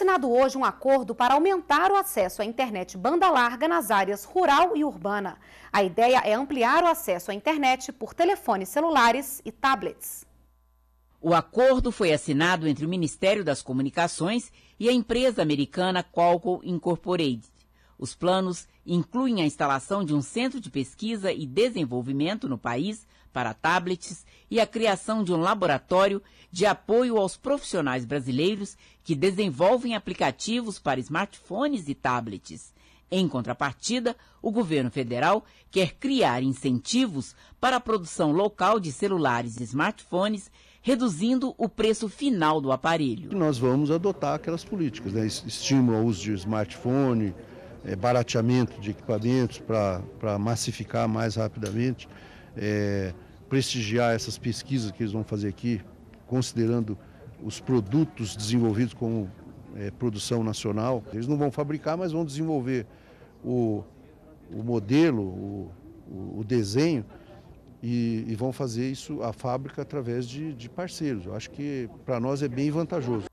assinado hoje um acordo para aumentar o acesso à internet banda larga nas áreas rural e urbana. A ideia é ampliar o acesso à internet por telefones celulares e tablets. O acordo foi assinado entre o Ministério das Comunicações e a empresa americana Qualcomm Incorporated. Os planos incluem a instalação de um centro de pesquisa e desenvolvimento no país para tablets e a criação de um laboratório de apoio aos profissionais brasileiros que desenvolvem aplicativos para smartphones e tablets. Em contrapartida, o governo federal quer criar incentivos para a produção local de celulares e smartphones, reduzindo o preço final do aparelho. Nós vamos adotar aquelas políticas, né? estímulo ao uso de smartphone, é, barateamento de equipamentos para massificar mais rapidamente, é, prestigiar essas pesquisas que eles vão fazer aqui, considerando os produtos desenvolvidos como é, produção nacional. Eles não vão fabricar, mas vão desenvolver o, o modelo, o, o desenho e, e, vão fazer isso a fábrica através de, de parceiros. Eu acho que para nós é bem vantajoso.